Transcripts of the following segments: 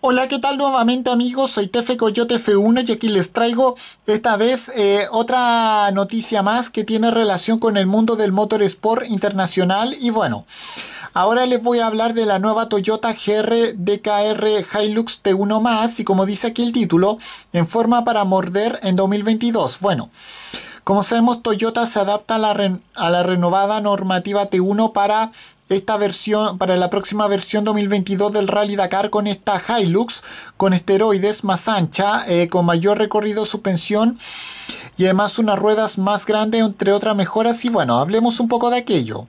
Hola, ¿qué tal nuevamente amigos? Soy Tefe Coyote F1 y aquí les traigo esta vez eh, otra noticia más que tiene relación con el mundo del motorsport internacional y bueno, ahora les voy a hablar de la nueva Toyota GR DKR Hilux T1 más y como dice aquí el título, en forma para morder en 2022. Bueno. Como sabemos, Toyota se adapta a la, a la renovada normativa T1 para esta versión, para la próxima versión 2022 del Rally Dakar con esta Hilux, con esteroides más ancha, eh, con mayor recorrido de suspensión y además unas ruedas más grandes, entre otras mejoras. Y bueno, hablemos un poco de aquello.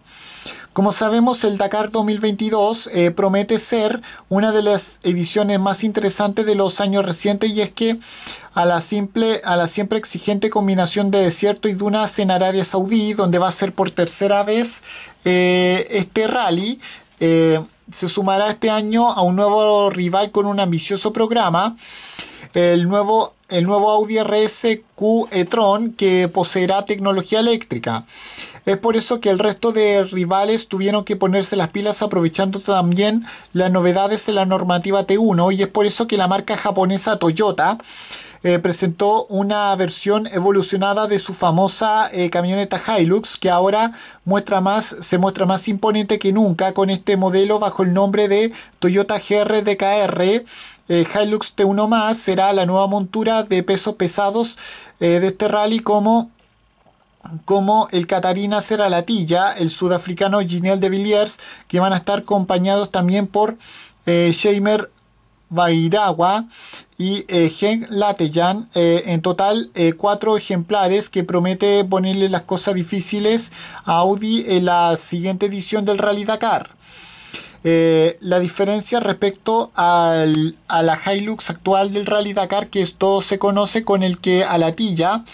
Como sabemos, el Dakar 2022 eh, promete ser una de las ediciones más interesantes de los años recientes y es que a la, simple, a la siempre exigente combinación de desierto y dunas en Arabia Saudí, donde va a ser por tercera vez eh, este rally, eh, se sumará este año a un nuevo rival con un ambicioso programa. El nuevo el nuevo Audi RS Q e-tron que poseerá tecnología eléctrica. Es por eso que el resto de rivales tuvieron que ponerse las pilas aprovechando también las novedades de la normativa T1 y es por eso que la marca japonesa Toyota eh, presentó una versión evolucionada de su famosa eh, camioneta Hilux que ahora muestra más, se muestra más imponente que nunca con este modelo bajo el nombre de Toyota GRDKR. Eh, Hilux T1 más será la nueva montura de pesos pesados eh, de este rally como como el Catarina Latilla, el sudafricano Ginel de Villiers, que van a estar acompañados también por eh, Sheimer y eh, Gen Lateyan. Eh, en total, cuatro ejemplares que promete ponerle las cosas difíciles a Audi en la siguiente edición del Rally Dakar. Eh, la diferencia respecto al, a la Hilux actual del Rally Dakar, que esto se conoce con el que Alatilla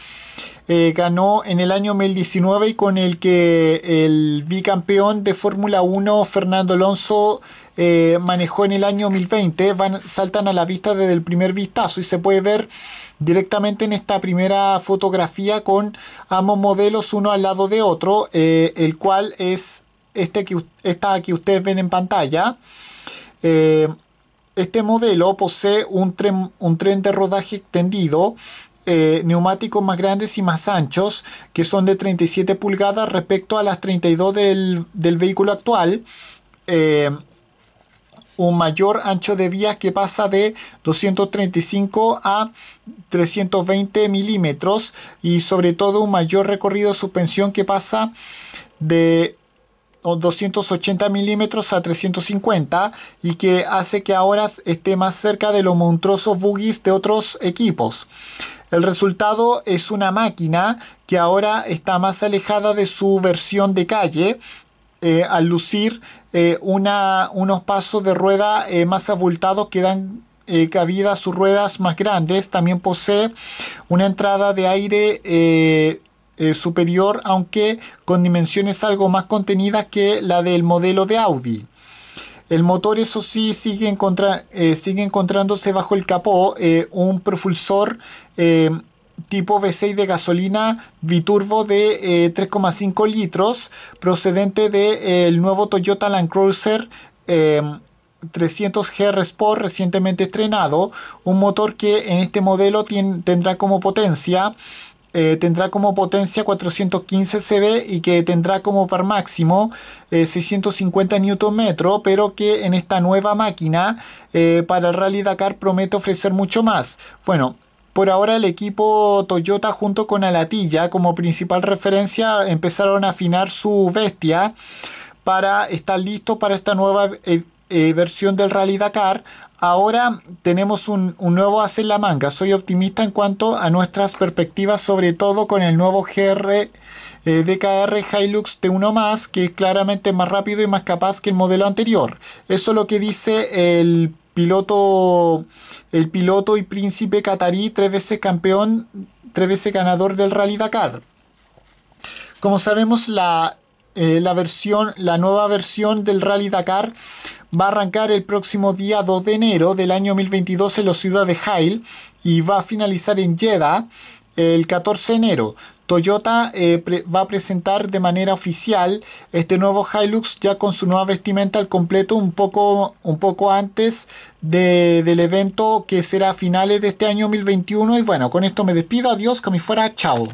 eh, ganó en el año 2019 y con el que el bicampeón de Fórmula 1 Fernando Alonso eh, manejó en el año 2020, saltan a la vista desde el primer vistazo y se puede ver directamente en esta primera fotografía con ambos modelos uno al lado de otro, el cual es este que, esta que ustedes ven en pantalla, eh, este modelo posee un tren, un tren de rodaje extendido, eh, neumáticos más grandes y más anchos, que son de 37 pulgadas respecto a las 32 del, vehículo actual. Eh, un mayor ancho de vías que pasa de 235 a 320 milímetros y sobre todo un mayor recorrido de suspensión que pasa de 280 milímetros a 350 y que hace que ahora esté más cerca de los monstruosos boogies de otros equipos. El resultado es una máquina que ahora está más alejada de su versión de calle eh, al lucir eh, unos pasos de rueda eh, más abultados que dan cabida a sus ruedas más grandes. También posee una entrada de aire eh, superior, aunque con dimensiones algo más contenidas que la del modelo de Audi. El motor, eso sí, sigue, eh, sigue encontrándose bajo el capó eh, un propulsor tipo V6 de gasolina biturbo de 3,5 litros procedente del nuevo Toyota Land Cruiser. 300 GR Sport recientemente estrenado, un motor que en este modelo tendrá como potencia eh, tendrá como potencia 415 CV y que tendrá como par máximo 650 eh, Nm, pero que en esta nueva máquina eh, para el Rally Dakar promete ofrecer mucho más. Bueno, por ahora el equipo Toyota junto con Alatilla como principal referencia empezaron a afinar su bestia para estar listo para esta nueva versión del Rally Dakar, ahora tenemos un, nuevo as en la manga. Soy optimista en cuanto a nuestras perspectivas, sobre todo con el nuevo GR eh, DKR Hilux T1+, que es claramente más rápido y más capaz que el modelo anterior. Eso es lo que dice el piloto, el piloto y príncipe catarí, tres veces campeón, tres veces ganador del Rally Dakar. Como sabemos, la, eh, versión, la nueva versión del Rally Dakar va a arrancar el próximo día 2 de enero del año 2022 en la ciudad de Hail y va a finalizar en Jeddah el 14 de enero. Toyota eh, va a presentar de manera oficial este nuevo Hilux ya con su nueva vestimenta al completo un poco, un poco antes del evento que será a finales de este año 2021. Y bueno, con esto me despido. Adiós, que me fuera. Chao.